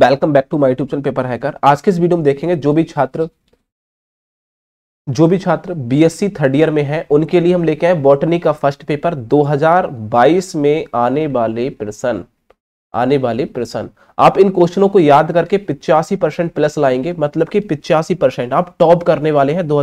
welcome back to my YouTube channel paper hacker आज के इस वीडियो में देखेंगे जो भी छात्र जो भी छात्र बीएससी थर्ड ईयर में है उनके लिए हम लेके आए बॉटनी का फर्स्ट पेपर 2022 में आने वाले प्रश्न आने वाले प्रश्न आप इन क्वेश्चनों को याद करके पिचासी प्लस लाएंगे मतलब कि पिचासी आप टॉप करने वाले हैं दो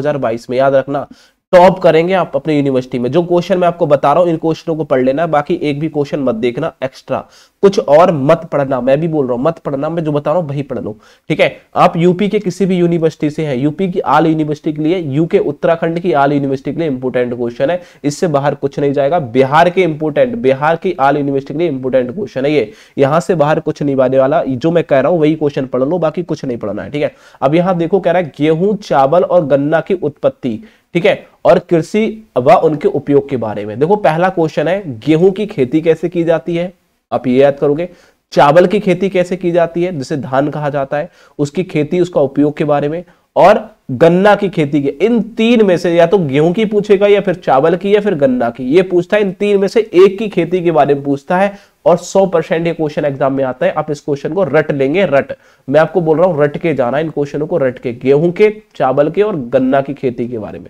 में याद रखना टॉप करेंगे आप अपनी यूनिवर्सिटी में जो क्वेश्चन मैं आपको बता रहा हूं इन क्वेश्चनों को पढ़ लेना बाकी एक भी क्वेश्चन मत देखना एक्स्ट्रा कुछ और मत पढ़ना मैं भी बोल रहा हूं मत पढ़ना मैं जो बता रहा हूं वही पढ़ लो ठीक है आप यूपी के किसी भी यूनिवर्सिटी से हैं यूपी की आल यूनिवर्सिटी के लिए यूके उत्तराखंड की आल यूनिवर्सिटी के लिए इंपोर्टेंट क्वेश्चन है इससे बाहर कुछ नहीं जाएगा बिहार के इंपोर्टेंट बिहार की आल यूनिवर्सिटी के लिए इंपोर्टेंट क्वेश्चन है ये यहाँ से बाहर कुछ नहीं आने वाला जो मैं कह रहा हूँ वही क्वेश्चन पढ़ लो बाकी कुछ नहीं पढ़ना है ठीक है अब यहाँ देखो कह रहा है गेहूं चावल और गन्ना की उत्पत्ति ठीक है और कृषि व उनके उपयोग के बारे में देखो पहला क्वेश्चन है गेहूं की खेती कैसे की जाती है आप ये याद करोगे चावल की खेती कैसे की जाती है जिसे धान कहा जाता है उसकी खेती उसका उपयोग के बारे में और गन्ना की खेती के इन तीन में से या तो गेहूं की पूछेगा या फिर चावल की या फिर गन्ना की ये पूछता है इन तीन में से एक की खेती के बारे में पूछता है और 100 परसेंट ये क्वेश्चन एग्जाम में आता है आप इस क्वेश्चन को रट लेंगे रट मैं आपको बोल रहा हूं रट के जाना इन क्वेश्चनों को रट के गेहूं के चावल के और गन्ना की खेती के बारे में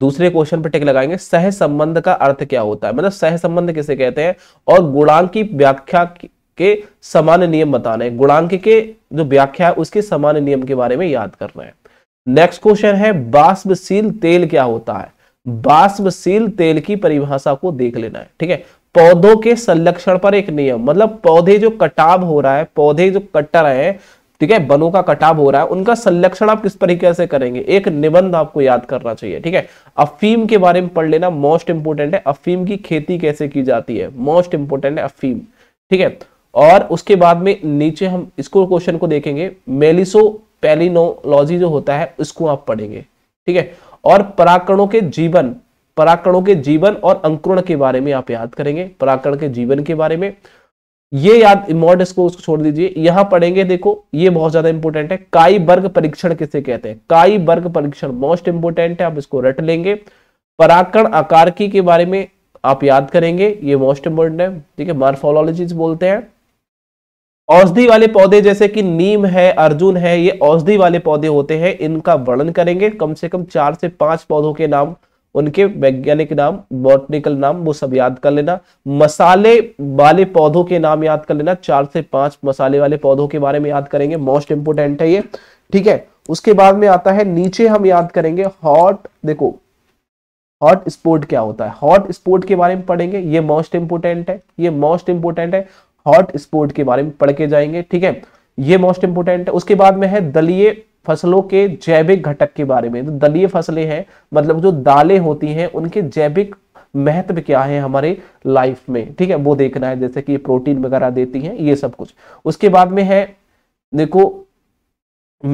दूसरे क्वेश्चन पर टिक लगाएंगे सह संबंध का अर्थ क्या होता है मतलब सह संबंध किसे कहते हैं और गुणांक की व्याख्या के समान नियम बताने गुणांक के जो व्याख्या है उसके सामान्य नियम के बारे में याद करना है नेक्स्ट क्वेश्चन है बाष्पशील तेल क्या होता है बाष्पशील तेल की परिभाषा को देख लेना है ठीक है पौधों के संरक्षण पर एक नियम मतलब पौधे जो कटाव हो रहा है पौधे जो कट रहे हैं ठीक है बनों का कटाव हो रहा है उनका संरक्षण आप किस तरीके से करेंगे एक निबंध आपको याद करना चाहिए ठीक है अफीम के बारे में पढ़ लेना मोस्ट इंपोर्टेंट है अफीम की खेती कैसे की जाती है मोस्ट इंपोर्टेंट है अफीम ठीक है और उसके बाद में नीचे हम इसको क्वेश्चन को देखेंगे मेलिसो पैलिनोलॉजी जो होता है उसको आप पढ़ेंगे ठीक है और पराकणों के जीवन पराकणों के जीवन और अंकुरण के बारे में आप याद करेंगे पराकण के जीवन के बारे में ये याद मॉडस इसको उसको छोड़ दीजिए यहां पढ़ेंगे देखो ये बहुत ज्यादा इंपॉर्टेंट है काई वर्ग परीक्षण किसे कहते हैं काई वर्ग परीक्षण मोस्ट इंपोर्टेंट है आप इसको रट लेंगे पराकरण आकार की के बारे में आप याद करेंगे ये मोस्ट इंपोर्टेंट है ठीक है मार्फोलॉजी बोलते हैं औषधि वाले पौधे जैसे कि नीम है अर्जुन है ये औषधि वाले पौधे होते हैं इनका वर्णन करेंगे कम से कम चार से पांच पौधों के नाम उनके वैज्ञानिक नाम बॉटनिकल नाम वो सब याद कर लेना मसाले वाले पौधों के नाम याद कर लेना चार से पांच मसाले वाले पौधों के बारे में याद करेंगे मोस्ट इंपोर्टेंट है ये ठीक है उसके बाद में आता है नीचे हम याद करेंगे हॉट देखो हॉट स्पोर्ट क्या होता है हॉट स्पोर्ट के बारे में पढ़ेंगे ये मोस्ट इंपोर्टेंट है ये मोस्ट इंपोर्टेंट है हॉट स्पोर्ट के बारे में पढ़ के जाएंगे ठीक है ये मोस्ट इंपोर्टेंट है उसके बाद में है दलिए फसलों के जैविक घटक के बारे में तो दलीय फसलें हैं मतलब जो दालें होती हैं उनके जैविक महत्व क्या है हमारे लाइफ में ठीक है वो देखना है जैसे कि प्रोटीन वगैरह देती हैं ये सब कुछ उसके बाद में है देखो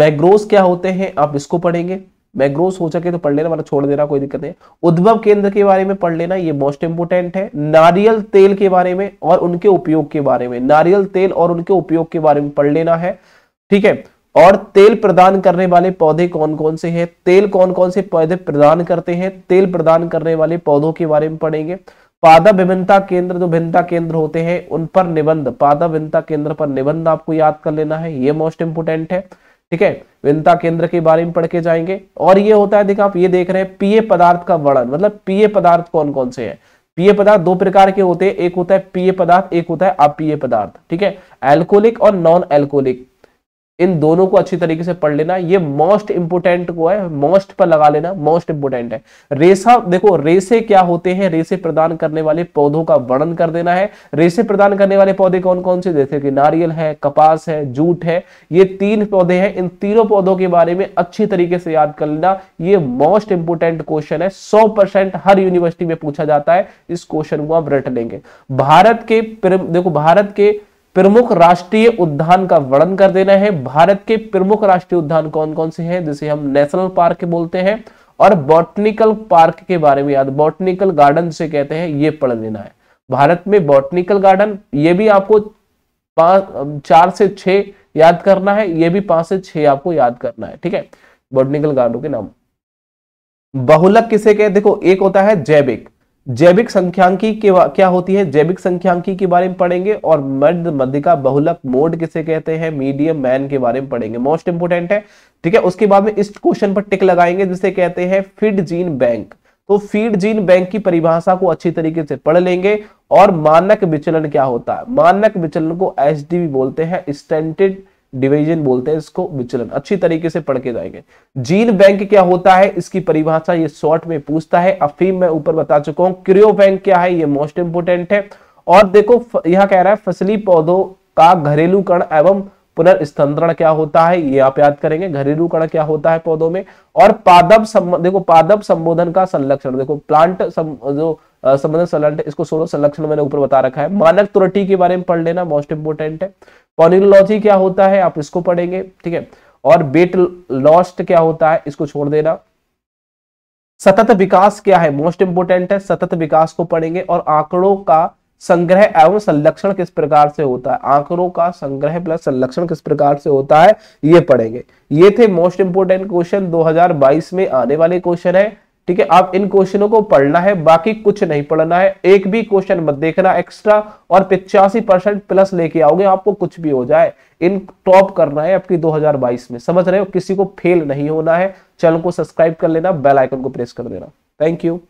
मैग्रोस क्या होते हैं आप इसको पढ़ेंगे मैग्रोस हो सके तो पढ़ लेना मतलब छोड़ देना कोई दिक्कत नहीं उद्भव केंद्र के बारे में पढ़ लेना ये मोस्ट इंपोर्टेंट है नारियल तेल के बारे में और उनके उपयोग के बारे में नारियल तेल और उनके उपयोग के बारे में पढ़ लेना है ठीक है और तेल प्रदान करने वाले पौधे कौन कौन से हैं तेल कौन कौन से पौधे प्रदान करते हैं तेल प्रदान करने वाले पौधों के बारे में पढ़ेंगे पादा विभिन्नता केंद्र जो भिन्नता केंद्र होते हैं उन पर निबंध पादा भिन्नता केंद्र पर निबंध आपको याद कर लेना है ये मोस्ट इंपोर्टेंट है ठीक है भिन्नता केंद्र के बारे में पढ़ के जाएंगे और ये होता है देखा आप ये देख रहे हैं पीए पदार्थ का वर्णन मतलब पीए पदार्थ कौन कौन से है पीए पदार्थ दो प्रकार के होते हैं एक होता है पीए पदार्थ एक होता है अपीए पदार्थ ठीक है एल्कोहलिक और नॉन एल्कोहलिक इन दोनों को अच्छी तरीके से पढ़ लेना ये मोस्ट इंपोर्टेंट को है मोस्ट पर लगा लेना मोस्ट इंपोर्टेंट है रेसा देखो रेसे क्या होते हैं रेसे प्रदान करने वाले पौधों का वर्णन कर देना है रेसे प्रदान करने वाले पौधे कौन कौन से जैसे कि नारियल है कपास है जूट है ये तीन पौधे हैं इन तीनों पौधों के बारे में अच्छी तरीके से याद कर लेना ये मोस्ट इंपोर्टेंट क्वेश्चन है सौ हर यूनिवर्सिटी में पूछा जाता है इस क्वेश्चन को आप रट लेंगे भारत के देखो भारत के प्रमुख राष्ट्रीय उद्यान का वर्णन कर देना है भारत के प्रमुख राष्ट्रीय उद्यान कौन कौन से हैं जिसे हम नेशनल पार्क बोलते हैं और बॉटनिकल पार्क के बारे में याद बॉटनिकल गार्डन जिसे कहते हैं ये पढ़ लेना है भारत में बॉटनिकल गार्डन ये भी आपको पांच चार से छह याद करना है ये भी पांच से छ आपको याद करना है ठीक है बॉटनिकल गार्डन के नाम बहुलक किसे कहे देखो एक होता है जैविक जैविक संख्यांकी के क्या होती है जैविक संख्यांकी के बारे में पढ़ेंगे और मध्य मध्यिका बहुलक मोड किसे कहते हैं मीडियम मैन के बारे में पढ़ेंगे मोस्ट इंपोर्टेंट है ठीक है उसके बाद में इस क्वेश्चन पर टिक लगाएंगे जिसे कहते हैं फिड जीन बैंक तो फीड जीन बैंक की परिभाषा को अच्छी तरीके से पढ़ लेंगे और मानक विचलन क्या होता है मानक विचलन को एस बोलते हैं स्टैंडर्ड डिवीजन बोलते हैं इसको विचलन अच्छी तरीके से पढ़ के जाएंगे जीन बैंक क्या होता है इसकी परिभाषा ये शॉर्ट में पूछता है अफीम मैं ऊपर बता चुका हूं क्रियो बैंक क्या है ये मोस्ट इंपोर्टेंट है और देखो यह कह रहा है फसली पौधों का घरेलू कण एवं पुनर्स्तंत्रण क्या होता है ये आप याद करेंगे घरेलू कण क्या होता है पौधों में और पादप सम, देखो पादप संबोधन का संरक्षण देखो प्लांट सम, जो संबंधन संरक्षण इसको सोलो संरक्षण मैंने ऊपर बता रखा है मानक त्रुटि के बारे में पढ़ लेना मोस्ट इंपोर्टेंट है पॉनिलोलॉजी क्या होता है आप इसको पढ़ेंगे ठीक है और बेट लॉस्ट क्या होता है इसको छोड़ देना सतत विकास क्या है मोस्ट इंपोर्टेंट है सतत विकास को पढ़ेंगे और आंकड़ों का संग्रह एवं संरक्षण किस प्रकार से होता है आंकड़ों का संग्रह प्लस संरक्षण किस प्रकार से होता है ये पढ़ेंगे ये थे मोस्ट इंपोर्टेंट क्वेश्चन 2022 में आने वाले क्वेश्चन है ठीक है आप इन क्वेश्चनों को पढ़ना है बाकी कुछ नहीं पढ़ना है एक भी क्वेश्चन मत देखना एक्स्ट्रा और पिचासी परसेंट प्लस लेके आओगे आपको कुछ भी हो जाए इन टॉप करना है आपकी 2022 में समझ रहे हो किसी को फेल नहीं होना है चैनल को सब्सक्राइब कर लेना बेल आइकन को प्रेस कर देना थैंक यू